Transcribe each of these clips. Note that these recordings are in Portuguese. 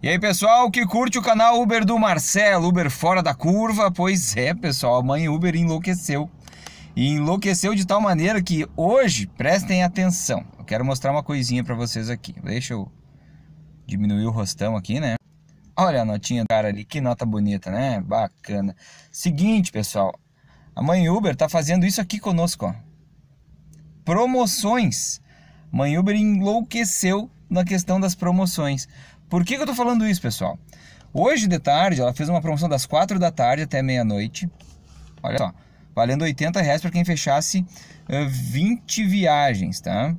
E aí, pessoal, que curte o canal Uber do Marcelo, Uber fora da curva? Pois é, pessoal, a mãe Uber enlouqueceu. E enlouqueceu de tal maneira que hoje, prestem atenção. Eu quero mostrar uma coisinha para vocês aqui. Deixa eu diminuir o rostão aqui, né? Olha a notinha do cara ali, que nota bonita, né? Bacana. Seguinte, pessoal, a mãe Uber tá fazendo isso aqui conosco, ó. Promoções. Mãe Uber enlouqueceu na questão das promoções. Por que, que eu estou falando isso, pessoal? Hoje de tarde, ela fez uma promoção das 4 da tarde até meia-noite. Olha só, valendo 80 reais para quem fechasse uh, eh, 20 viagens, tá?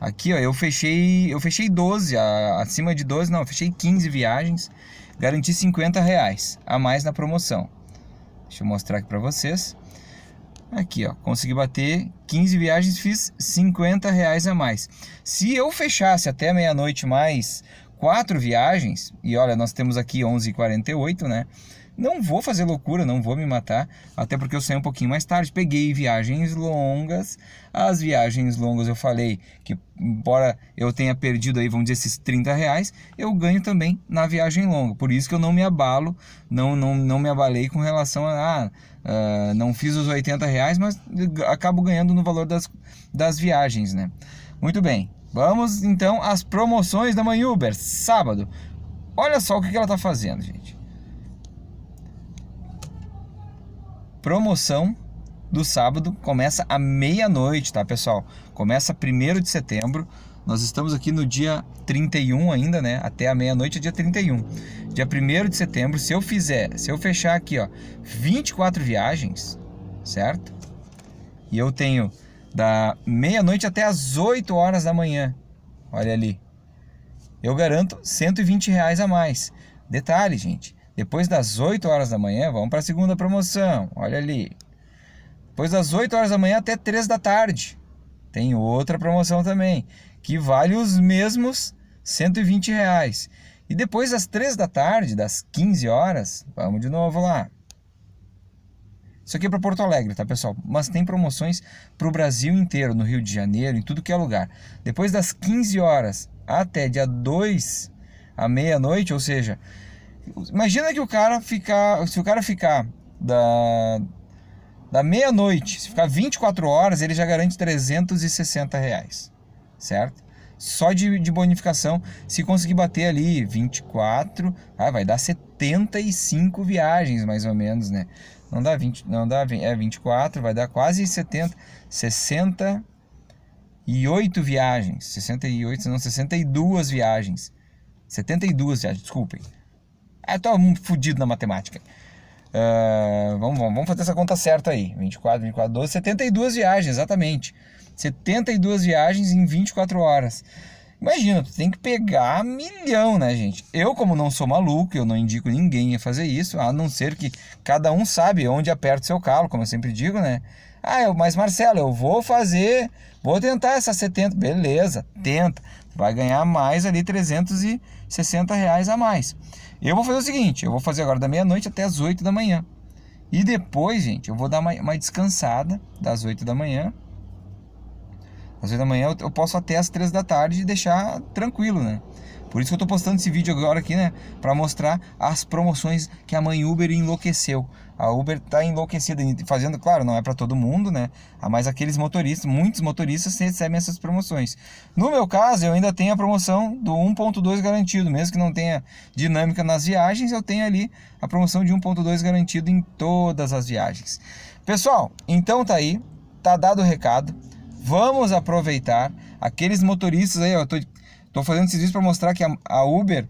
Aqui, ó, eu fechei, eu fechei 12, a, acima de 12 não, eu fechei 15 viagens, garanti 50 reais a mais na promoção. Deixa eu mostrar aqui para vocês. Aqui, ó, consegui bater 15 viagens, fiz 50 reais a mais. Se eu fechasse até meia-noite mais quatro viagens, e olha, nós temos aqui 11 48 né? Não vou fazer loucura, não vou me matar, até porque eu saí um pouquinho mais tarde. Peguei viagens longas. As viagens longas eu falei que, embora eu tenha perdido aí, vamos dizer, esses 30 reais, eu ganho também na viagem longa. Por isso que eu não me abalo, não, não, não me abalei com relação a. Ah, ah não fiz os 80 reais, mas acabo ganhando no valor das, das viagens, né? Muito bem, vamos então às promoções da Manhuber, sábado. Olha só o que ela está fazendo, gente. promoção do sábado começa à meia-noite, tá, pessoal? Começa 1 de setembro. Nós estamos aqui no dia 31 ainda, né? Até a meia-noite é dia 31. Dia 1 de setembro, se eu fizer, se eu fechar aqui, ó, 24 viagens, certo? E eu tenho da meia-noite até as 8 horas da manhã. Olha ali. Eu garanto 120 reais a mais. Detalhe, gente. Depois das 8 horas da manhã, vamos para a segunda promoção. Olha ali. Depois das 8 horas da manhã até 3 da tarde. Tem outra promoção também, que vale os mesmos 120 reais. E depois das 3 da tarde, das 15 horas, vamos de novo lá. Isso aqui é para Porto Alegre, tá, pessoal? Mas tem promoções para o Brasil inteiro, no Rio de Janeiro, em tudo que é lugar. Depois das 15 horas até dia 2 à meia-noite, ou seja, Imagina que o cara ficar. Se o cara ficar da, da meia-noite, se ficar 24 horas, ele já garante 360 reais. Certo? Só de, de bonificação, se conseguir bater ali 24, ah, vai dar 75 viagens, mais ou menos, né? Não dá 20, não dá, é 24, vai dar quase 70, 60 viagens, 68, não, 62 viagens. 72 viagens, desculpem. É, tô fudido na matemática. Uh, vamos, vamos, vamos fazer essa conta certa aí. 24, 24, 12, 72 viagens, exatamente. 72 viagens em 24 horas. Imagina, tu tem que pegar milhão, né, gente? Eu, como não sou maluco, eu não indico ninguém a fazer isso, a não ser que cada um sabe onde aperta o seu calo, como eu sempre digo, né? Ah, eu, mas Marcelo, eu vou fazer, vou tentar essa 70. Beleza, tenta. Vai ganhar mais ali 360 reais a mais. Eu vou fazer o seguinte, eu vou fazer agora da meia-noite até as 8 da manhã. E depois, gente, eu vou dar uma, uma descansada das 8 da manhã às vezes da manhã, eu, posso até às 3 da tarde deixar tranquilo, né? Por isso que eu tô postando esse vídeo agora aqui, né? Pra mostrar as promoções que a mãe Uber enlouqueceu. A Uber tá enlouquecida, fazendo, claro, não é para todo mundo, né? Mas aqueles motoristas, muitos motoristas recebem essas promoções. No meu caso, eu ainda tenho a promoção do 1.2 garantido, mesmo que não tenha dinâmica nas viagens, eu tenho ali a promoção de 1.2 garantido em todas as viagens. Pessoal, então tá aí, tá dado o recado. Vamos aproveitar aqueles motoristas aí, ó, tô, tô fazendo esses vídeos para mostrar que a, a Uber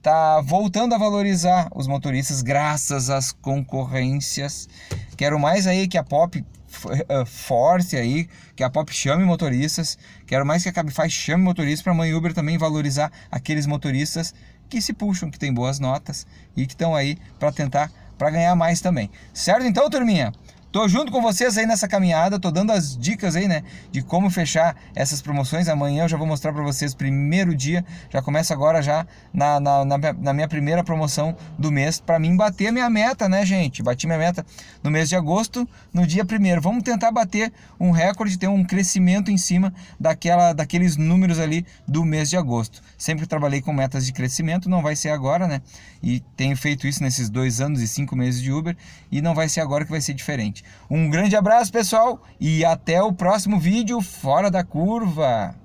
tá voltando a valorizar os motoristas graças às concorrências. Quero mais aí que a Pop eh, force aí, que a Pop chame motoristas. Quero mais que a Cabify chame motoristas para a mãe Uber também valorizar aqueles motoristas que se puxam, que tem boas notas e que estão aí para tentar para ganhar mais também. Certo então, turminha? Tô junto com vocês aí nessa caminhada, tô dando as dicas aí, né, de como fechar essas promoções. Amanhã eu já vou mostrar para vocês primeiro dia, já começa agora já na, na, na, na minha primeira promoção do mês, para mim bater a minha meta, né, gente? Bati minha meta no mês de agosto, no dia primeiro. Vamos tentar bater um recorde, ter um crescimento em cima daquela, daqueles números ali do mês de agosto. Sempre trabalhei com metas de crescimento, não vai ser agora, né? E tenho feito isso nesses dois anos e cinco meses de Uber, e não vai ser agora que vai ser diferente. Um grande abraço, pessoal, e até o próximo vídeo Fora da Curva.